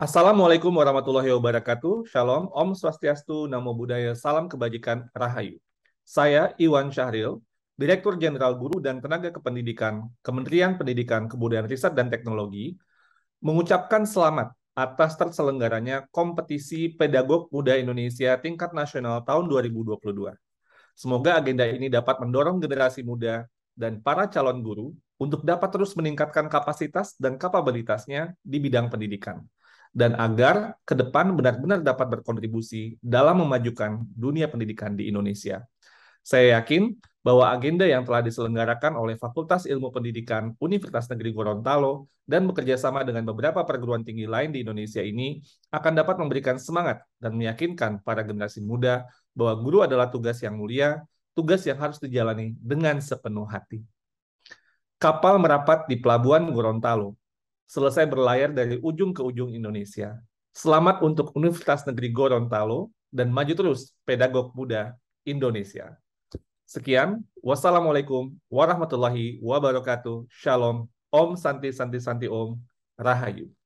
Assalamualaikum warahmatullahi wabarakatuh. Shalom, Om Swastiastu, Namo Buddhaya, Salam Kebajikan, Rahayu. Saya Iwan Syahril, Direktur Jenderal Guru dan Tenaga Kependidikan, Kementerian Pendidikan, Kebudayaan Riset dan Teknologi, mengucapkan selamat atas terselenggaranya kompetisi Pedagog Muda Indonesia tingkat nasional tahun 2022. Semoga agenda ini dapat mendorong generasi muda dan para calon guru untuk dapat terus meningkatkan kapasitas dan kapabilitasnya di bidang pendidikan dan agar ke depan benar-benar dapat berkontribusi dalam memajukan dunia pendidikan di Indonesia. Saya yakin bahwa agenda yang telah diselenggarakan oleh Fakultas Ilmu Pendidikan Universitas Negeri Gorontalo dan bekerjasama dengan beberapa perguruan tinggi lain di Indonesia ini akan dapat memberikan semangat dan meyakinkan para generasi muda bahwa guru adalah tugas yang mulia, tugas yang harus dijalani dengan sepenuh hati. Kapal merapat di Pelabuhan Gorontalo, selesai berlayar dari ujung ke ujung Indonesia. Selamat untuk Universitas Negeri Gorontalo dan maju terus pedagog muda Indonesia. Sekian, wassalamualaikum warahmatullahi wabarakatuh. Shalom, Om Santi Santi Santi Om Rahayu.